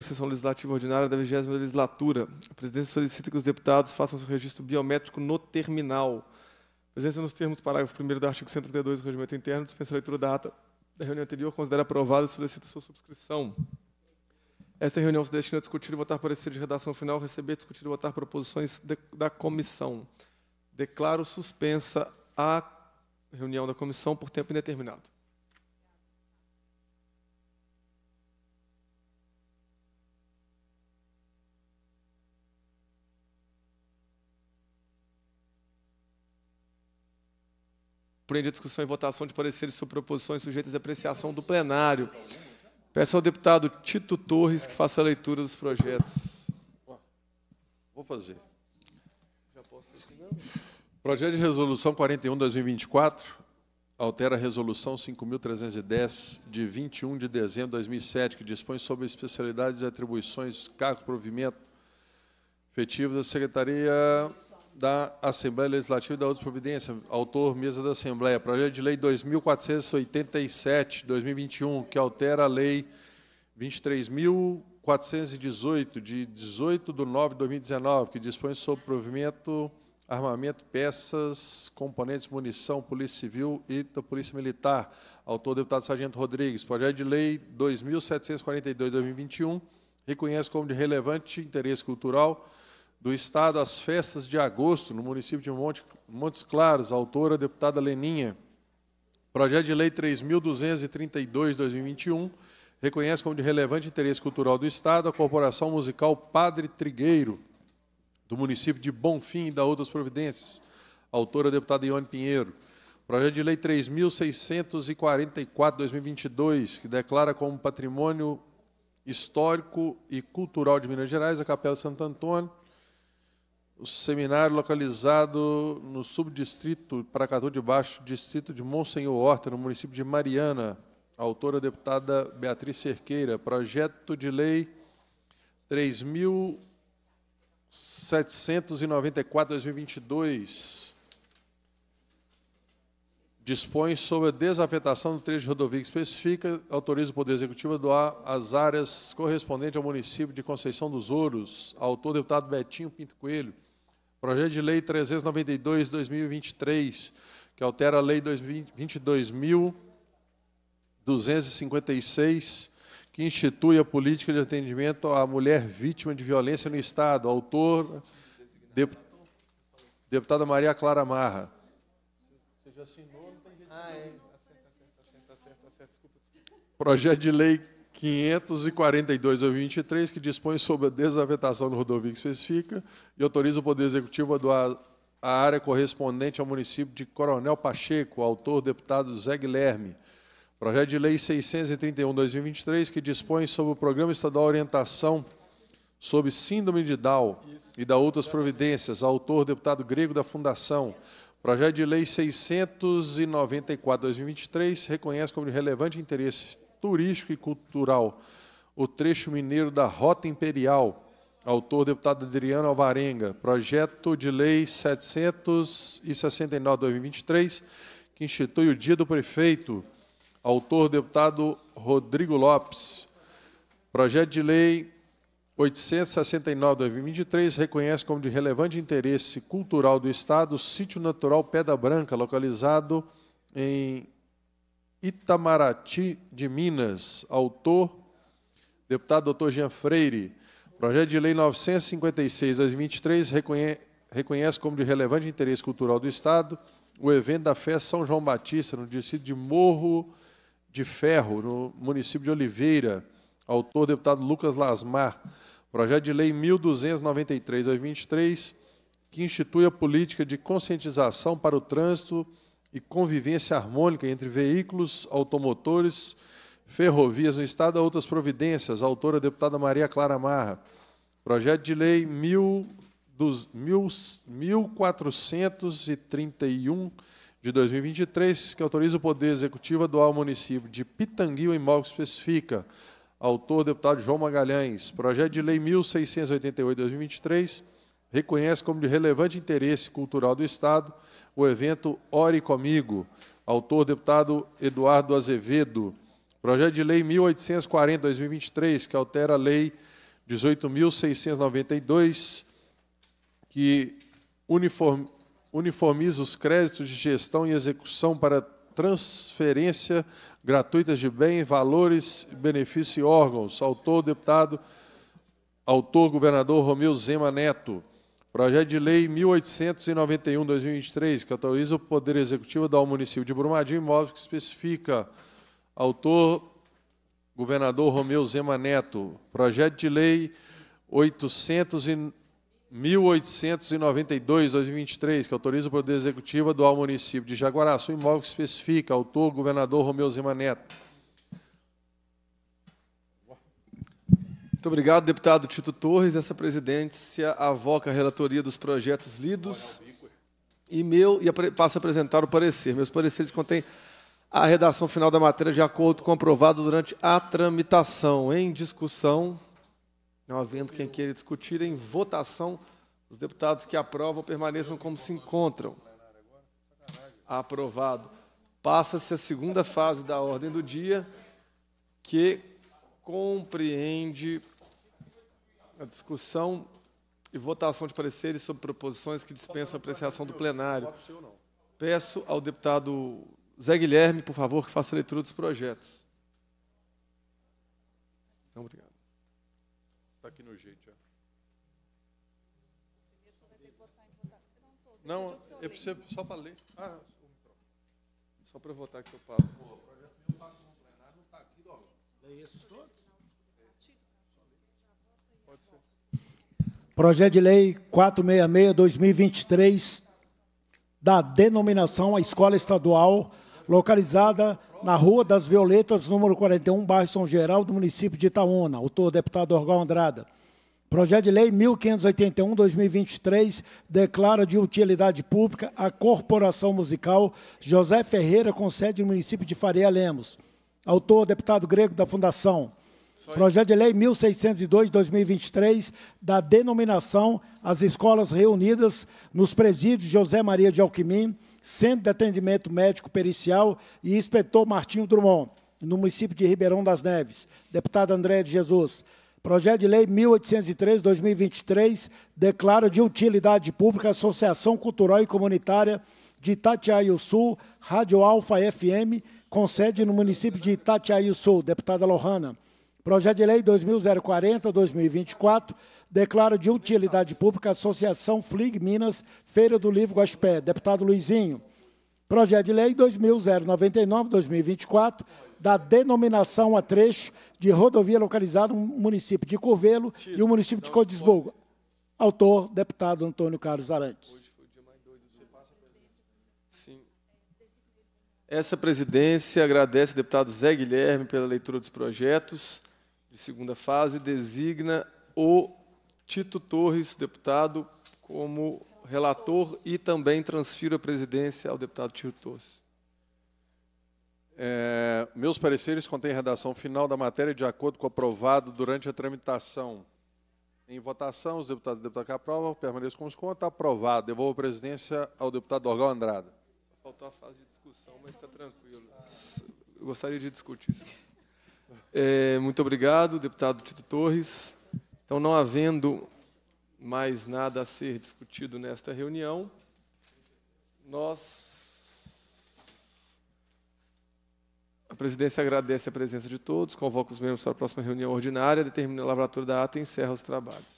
Sessão Legislativa Ordinária da 20 Legislatura. A presidência solicita que os deputados façam seu registro biométrico no terminal. Presença presidência, nos termos do parágrafo 1 do artigo 132 do Regimento Interno, dispensa a leitura da ata da reunião anterior, considera aprovada e solicita sua subscrição. Esta reunião se destina a discutir e votar parecer de redação final, receber, discutir e votar proposições de, da comissão. Declaro suspensa a reunião da comissão por tempo indeterminado. Prende a discussão e votação de pareceres sobre proposições sujeitas à apreciação do plenário. Peço ao deputado Tito Torres que faça a leitura dos projetos. Vou fazer. Já posso Projeto de resolução 41/2024 altera a resolução 5310 de 21 de dezembro de 2007, que dispõe sobre especialidades e atribuições, cargo, provimento efetivo da Secretaria da Assembleia Legislativa e da Outra Providência, autor mesa da Assembleia, projeto de lei 2487, 2021, que altera a lei 23.418, de 18 de 9 de 2019, que dispõe sobre provimento, armamento, peças, componentes, munição, polícia civil e da polícia militar. Autor, deputado Sargento Rodrigues. Projeto de lei 2742, 2021, reconhece como de relevante interesse cultural do Estado às festas de agosto, no município de Monte, Montes Claros, autora deputada Leninha. Projeto de Lei 3.232, 2021, reconhece como de relevante interesse cultural do Estado a Corporação Musical Padre Trigueiro, do município de Bonfim e da Outras Providências, autora deputada Ione Pinheiro. Projeto de Lei 3.644, 2022, que declara como patrimônio histórico e cultural de Minas Gerais a Capela Santo Antônio, o seminário localizado no subdistrito Paracatu de Baixo, distrito de Monsenhor Horta, no município de Mariana. autora, deputada Beatriz Cerqueira. Projeto de lei 3.794-2022 dispõe sobre a desafetação do trecho de rodovia que especifica, autoriza o Poder Executivo a doar as áreas correspondentes ao município de Conceição dos Ouros. Autor, deputado Betinho Pinto Coelho. Projeto de Lei 392 2023, que altera a Lei 22.256, que institui a política de atendimento à mulher vítima de violência no Estado. Autor, deputada Maria Clara Marra. Você já assinou, ah, é. Projeto de Lei 542 ou 23, que dispõe sobre a desavetação do rodovia que especifica e autoriza o Poder Executivo a doar a área correspondente ao município de Coronel Pacheco, autor deputado Zé Guilherme. Projeto de Lei 631-2023, que dispõe sobre o Programa Estadual de Orientação sobre Síndrome de Down e da outras providências, autor deputado grego da Fundação. Projeto de Lei 694-2023 reconhece como de relevante interesse turístico e cultural, o trecho mineiro da Rota Imperial. Autor, deputado Adriano Alvarenga. Projeto de Lei 769-2023, que institui o Dia do Prefeito. Autor, deputado Rodrigo Lopes. Projeto de Lei 869-2023 reconhece como de relevante interesse cultural do Estado o sítio natural Pedra Branca, localizado em Itamaraty de Minas, autor, deputado doutor Jean Freire. Projeto de Lei 956-2023 23 reconhece como de relevante interesse cultural do Estado o evento da festa São João Batista, no distrito de Morro de Ferro, no município de Oliveira. Autor, deputado Lucas Lasmar. Projeto de Lei 1293-2023, que institui a política de conscientização para o trânsito e convivência harmônica entre veículos, automotores, ferrovias no Estado, a outras providências, autora deputada Maria Clara Marra. Projeto de Lei 1431 de 2023, que autoriza o Poder Executivo a doar ao município de Pitanguil em imóvel especifica. Autor, deputado João Magalhães. Projeto de Lei 1688 de 2023 reconhece como de relevante interesse cultural do Estado o evento Ore Comigo, autor deputado Eduardo Azevedo, projeto de lei 1840/2023 que altera a lei 18.692 que uniformiza os créditos de gestão e execução para transferência gratuitas de bens, valores, benefícios e órgãos. Autor deputado autor governador Romeu Zema Neto Projeto de Lei 1891-2023, que autoriza o Poder Executivo do município de Brumadinho imóveis que especifica. Autor, governador Romeu Zema Neto. Projeto de Lei 800 e 1892-2023, que autoriza o Poder Executivo do município de Jaguaraçu imóvel que especifica. Autor, governador Romeu Zema Neto. Muito obrigado, deputado Tito Torres. Essa presidência avoca a relatoria dos projetos lidos e meu e passa a apresentar o parecer. Meus pareceres contêm a redação final da matéria de acordo com aprovado durante a tramitação. Em discussão, não havendo quem queira discutir, em votação, os deputados que aprovam permaneçam como se encontram. Aprovado. Passa-se a segunda fase da ordem do dia, que compreende a discussão e votação de pareceres sobre proposições que dispensam apreciação do plenário. Peço ao deputado Zé Guilherme, por favor, que faça a leitura dos projetos. Não, obrigado. Está aqui no jeito já. Não, eu preciso só para ler. Ah, só para votar que eu passo. O projeto meu passa no plenário, não está aqui, Dólar. É Projeto de Lei 466-2023 da denominação à Escola Estadual, localizada na Rua das Violetas, número 41, bairro São Geraldo, município de Itaúna. Autor, deputado Orgal Andrada. Projeto de Lei 1581-2023 declara de utilidade pública a Corporação Musical José Ferreira, com sede no município de Faria Lemos autor, deputado grego da Fundação. Projeto de Lei 1602-2023, da denominação As Escolas Reunidas nos Presídios José Maria de Alquimim, Centro de Atendimento Médico Pericial e Inspetor Martinho Drummond, no município de Ribeirão das Neves. Deputado André de Jesus. Projeto de Lei 1803-2023 declara de utilidade pública a Associação Cultural e Comunitária de Itatiaia Sul, Rádio Alfa FM com sede no município de Itatiaí Sul, deputada Lohana. Projeto de Lei 20.040-2024 declara de utilidade pública a Associação FLIG Minas, Feira do Livro Guaspé, Deputado Luizinho. Projeto de Lei 2.099-2024 da denominação a trecho de rodovia localizada no município de Covelo e o município de Codisburgo. Autor, deputado Antônio Carlos Arantes. Essa presidência agradece ao deputado Zé Guilherme pela leitura dos projetos de segunda fase, designa o Tito Torres, deputado, como relator e também transfiro a presidência ao deputado Tito Torres. É, meus pareceres contêm redação final da matéria de acordo com o aprovado durante a tramitação. Em votação, os deputados e deputada que aprovam permaneçam com os contos. Aprovado. Devolvo a presidência ao deputado Orgal Andrada faltou a fase de discussão, mas tá está tranquilo. Eu gostaria de discutir isso. É, muito obrigado, deputado Tito Torres. Então, não havendo mais nada a ser discutido nesta reunião, nós. A presidência agradece a presença de todos, convoca os membros para a próxima reunião ordinária, determina a lavratura da ata e encerra os trabalhos.